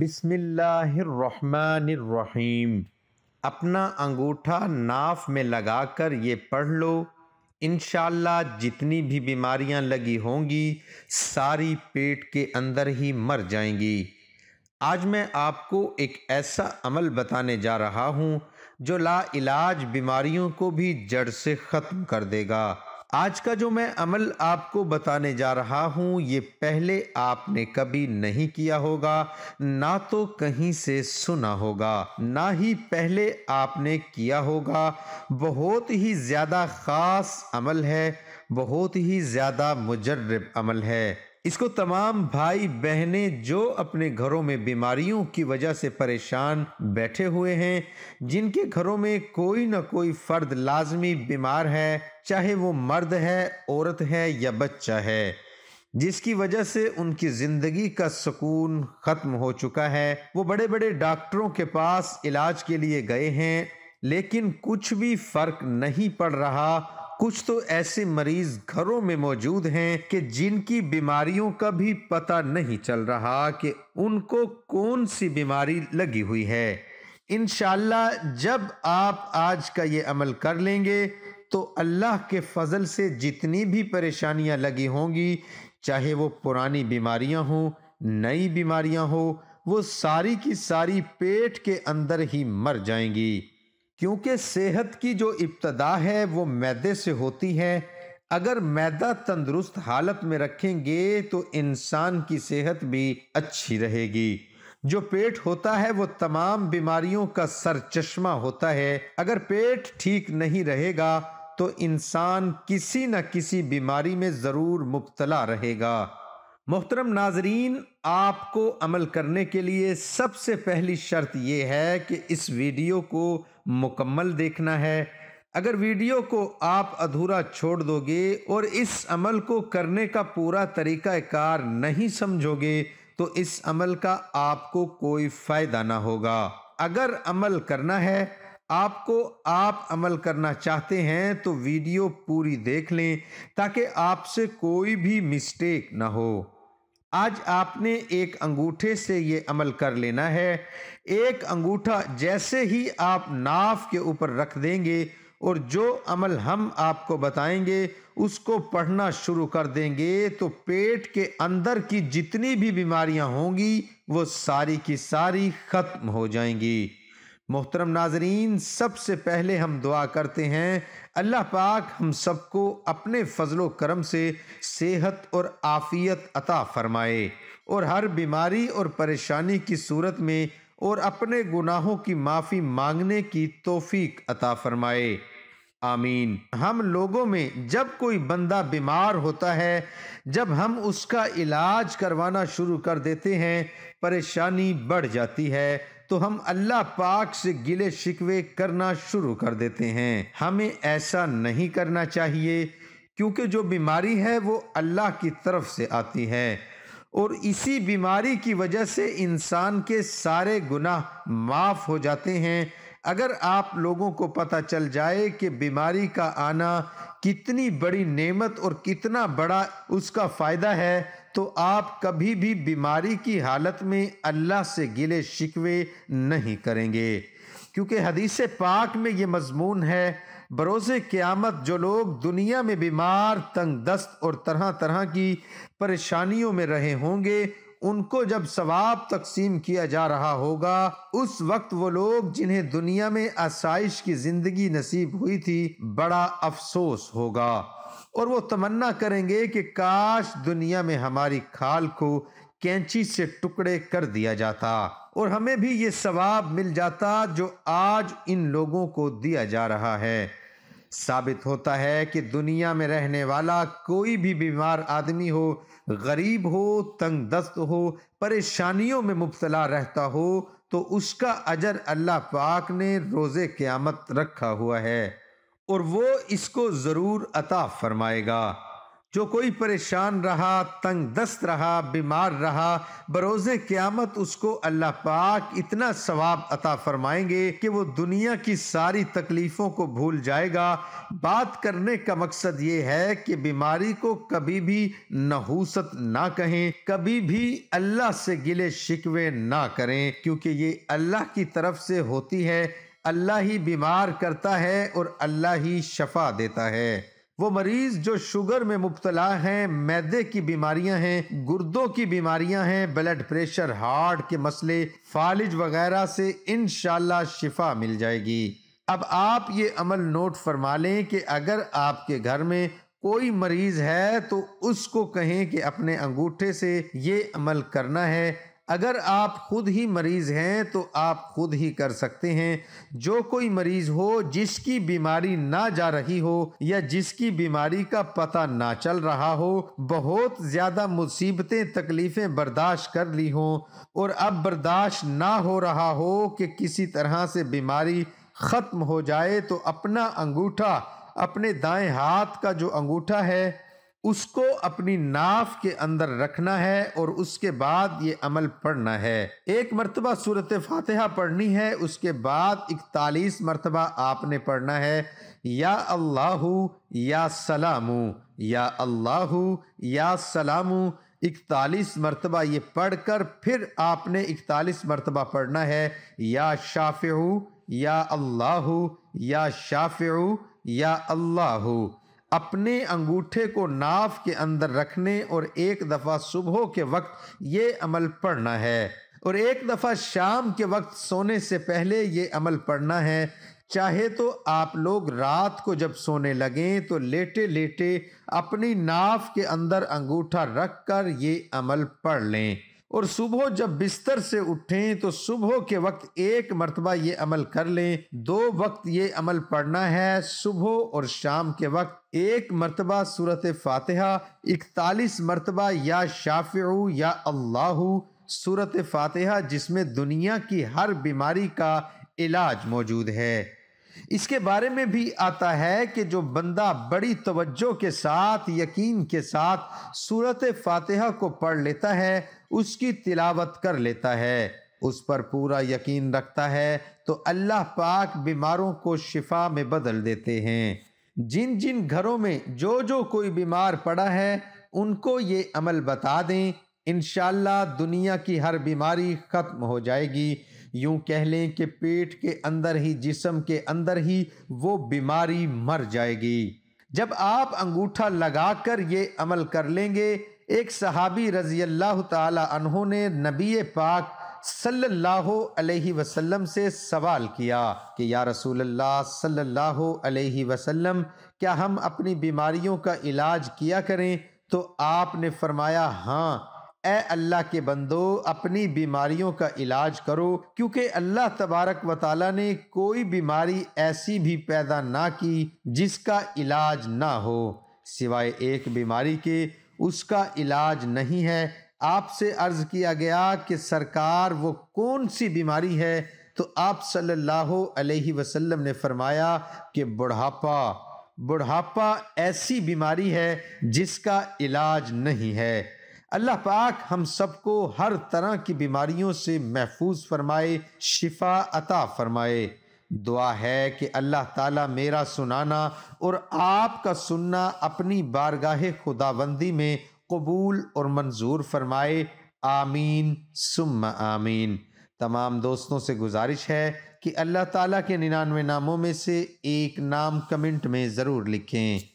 बिस्मिल्लाहिर्रहमानिर्रहीम अपना अंगूठा नाफ में लगाकर ये पढ़ लो इन जितनी भी बीमारियां लगी होंगी सारी पेट के अंदर ही मर जाएंगी आज मैं आपको एक ऐसा अमल बताने जा रहा हूँ जो ला इलाज बीमारियों को भी जड़ से ख़त्म कर देगा आज का जो मैं अमल आपको बताने जा रहा हूँ ये पहले आपने कभी नहीं किया होगा ना तो कहीं से सुना होगा ना ही पहले आपने किया होगा बहुत ही ज़्यादा ख़ास अमल है बहुत ही ज़्यादा मुजर्रब अमल है इसको तमाम भाई बहनें जो अपने घरों में बीमारियों की वजह से परेशान बैठे हुए हैं जिनके घरों में कोई ना कोई फ़र्द लाजमी बीमार है चाहे वो मर्द है औरत है या बच्चा है जिसकी वजह से उनकी ज़िंदगी का सुकून ख़त्म हो चुका है वो बड़े बड़े डॉक्टरों के पास इलाज के लिए गए हैं लेकिन कुछ भी फ़र्क नहीं पड़ रहा कुछ तो ऐसे मरीज घरों में मौजूद हैं कि जिनकी बीमारियों का भी पता नहीं चल रहा कि उनको कौन सी बीमारी लगी हुई है इन जब आप आज का ये अमल कर लेंगे तो अल्लाह के फजल से जितनी भी परेशानियां लगी होंगी चाहे वो पुरानी बीमारियां हों नई बीमारियां हों वो सारी की सारी पेट के अंदर ही मर जाएंगी क्योंकि सेहत की जो इब्तदा है वो मैदे से होती है अगर मैदा तंदुरुस्त हालत में रखेंगे तो इंसान की सेहत भी अच्छी रहेगी जो पेट होता है वो तमाम बीमारियों का चश्मा होता है अगर पेट ठीक नहीं रहेगा तो इंसान किसी न किसी बीमारी में ज़रूर मुबतला रहेगा मोहतरम नाजरीन आपको अमल करने के लिए सबसे पहली शर्त यह है कि इस वीडियो को मुकम्मल देखना है अगर वीडियो को आप अधूरा छोड़ दोगे और इस अमल को करने का पूरा तरीक़ाकार नहीं समझोगे तो इस अमल का आपको कोई फ़ायदा ना होगा अगर अमल करना है आपको आप अमल करना चाहते हैं तो वीडियो पूरी देख लें ताकि आपसे कोई भी मिस्टेक ना हो आज आपने एक अंगूठे से ये अमल कर लेना है एक अंगूठा जैसे ही आप नाफ के ऊपर रख देंगे और जो अमल हम आपको बताएंगे उसको पढ़ना शुरू कर देंगे तो पेट के अंदर की जितनी भी बीमारियां होंगी वो सारी की सारी ख़त्म हो जाएंगी मोहतरम नाजरीन सबसे पहले हम दुआ करते हैं अल्लाह पाक हम सबको अपने फजलो करम से सेहत और आफ़ियत अता फरमाए और हर बीमारी और परेशानी की सूरत में और अपने गुनाहों की माफ़ी मांगने की तोफीक अता फरमाए आमीन हम लोगों में जब कोई बंदा बीमार होता है जब हम उसका इलाज करवाना शुरू कर देते हैं परेशानी बढ़ जाती है तो हम अल्लाह पाक से गिले शिकवे करना शुरू कर देते हैं हमें ऐसा नहीं करना चाहिए क्योंकि जो बीमारी है वो अल्लाह की तरफ से आती है और इसी बीमारी की वजह से इंसान के सारे गुनाह माफ़ हो जाते हैं अगर आप लोगों को पता चल जाए कि बीमारी का आना कितनी बड़ी नेमत और कितना बड़ा उसका फ़ायदा है तो आप कभी भी बीमारी की हालत में अल्लाह से गिले शिकवे नहीं करेंगे क्योंकि हदीस पाक में ये मजमून है बरोज़ क़्यामत जो लोग दुनिया में बीमार तंग दस्त और तरह तरह की परेशानियों में रहे होंगे उनको जब सवाब तकसीम किया जा रहा होगा उस वक्त वो लोग जिन्हें दुनिया में आसाइश की ज़िंदगी नसीब हुई थी बड़ा अफसोस होगा और वो तमन्ना करेंगे कि काश दुनिया में हमारी खाल को कैंची से टुकड़े कर दिया जाता और हमें भी ये सवाब मिल जाता जो आज इन लोगों को दिया जा रहा है साबित होता है कि दुनिया में रहने वाला कोई भी बीमार आदमी हो गरीब हो तंग दस्त हो परेशानियों में मुबतला रहता हो तो उसका अजर अल्लाह पाक ने रोज़े क़्यामत रखा हुआ है और वो इसको ज़रूर अता फरमाएगा जो कोई परेशान रहा तंग दस्त रहा बीमार रहा बरोज़ क़्यामत उसको अल्लाह पाक इतना सवाब अता फरमाएंगे कि वो दुनिया की सारी तकलीफ़ों को भूल जाएगा बात करने का मकसद ये है कि बीमारी को कभी भी नहूसत ना कहें कभी भी अल्लाह से गिले शिकवे ना करें क्योंकि ये अल्लाह की तरफ से होती है अल्लाह ही बीमार करता है और अल्लाह ही शफा देता है वो मरीज जो शुगर में मुबतला हैं मैदे की बीमारियां हैं गुर्दों की बीमारियां हैं ब्लड प्रेशर हार्ट के मसले फालिज वगैरह से इन शिफा मिल जाएगी अब आप ये अमल नोट फरमा लें कि अगर आपके घर में कोई मरीज है तो उसको कहें कि अपने अंगूठे से ये अमल करना है अगर आप खुद ही मरीज़ हैं तो आप खुद ही कर सकते हैं जो कोई मरीज़ हो जिसकी बीमारी ना जा रही हो या जिसकी बीमारी का पता ना चल रहा हो बहुत ज़्यादा मुसीबतें तकलीफ़ें बर्दाश्त कर ली हों और अब बर्दाश्त ना हो रहा हो कि किसी तरह से बीमारी ख़त्म हो जाए तो अपना अंगूठा अपने दाएं हाथ का जो अंगूठा है उसको अपनी नाफ के अंदर रखना है और उसके बाद ये अमल पढ़ना है एक मरतबा सूरत फातहा पढ़नी है उसके बाद इकतालीस मरतबा आपने पढ़ना है या अल्लाह या सलामू या अल्लाह या सलामू इकतालीस मरतबा ये पढ़कर फिर आपने इकतालीस मरतबा पढ़ना है या शाफ़ या अल्लाह या शाफ़ या अल्लाह अपने अंगूठे को नाव के अंदर रखने और एक दफ़ा सुबह के वक्त ये अमल पढ़ना है और एक दफ़ा शाम के वक्त सोने से पहले ये अमल पढ़ना है चाहे तो आप लोग रात को जब सोने लगें तो लेटे लेटे अपनी नाव के अंदर अंगूठा रख कर ये अमल पढ़ लें और सुबह जब बिस्तर से उठें तो सुबह के वक्त एक मरतबा ये अमल कर लें दो वक्त ये अमल पढ़ना है सुबह और शाम के वक्त एक मरतबा सूरत फातहा इकतालीस मरतबा या शाफ या अल्लाह सूरत फातहा जिसमें दुनिया की हर बीमारी का इलाज मौजूद है इसके बारे में भी आता है कि जो बंदा बड़ी तवज्जो के साथ यकीन के साथ सूरत फातिहा को पढ़ लेता है उसकी तिलावत कर लेता है उस पर पूरा यकीन रखता है तो अल्लाह पाक बीमारों को शिफा में बदल देते हैं जिन जिन घरों में जो जो कोई बीमार पड़ा है उनको ये अमल बता दें इनशाला दुनिया की हर बीमारी ख़त्म हो जाएगी यूं कह लें कि पेट के अंदर ही जिसम के अंदर ही वो बीमारी मर जाएगी जब आप अंगूठा लगाकर ये अमल कर लेंगे एक सहाबी रजी अल्लाह तहों ने नबी पाक सल्लल्लाहु अलैहि वसल्लम से सवाल किया कि या रसूल अल्लाह सल्लल्लाहु अलैहि वसल्लम क्या हम अपनी बीमारियों का इलाज किया करें तो आपने फरमाया हाँ ए अल्लाह के बंदो अपनी बीमारियों का इलाज करो क्योंकि अल्लाह तबारक व ने कोई बीमारी ऐसी भी पैदा ना की जिसका इलाज ना हो सिवाय एक बीमारी के उसका इलाज नहीं है आपसे अर्ज़ किया गया कि सरकार वो कौन सी बीमारी है तो आप सल्लल्लाहु अलैहि वसल्लम ने फरमाया कि बुढ़ापा बुढ़ापा ऐसी बीमारी है जिसका इलाज नहीं है अल्लाह पाक हम सबको हर तरह की बीमारियों से महफूज फरमाए शिफा अता फरमाए दुआ है कि अल्लाह ताला मेरा सुनाना और आपका सुनना अपनी बारगाह खुदाबंदी में कबूल और मंजूर फरमाए आमीन सुम आमीन तमाम दोस्तों से गुजारिश है कि अल्लाह ताला के निन्यानवे नामों में से एक नाम कमेंट में ज़रूर लिखें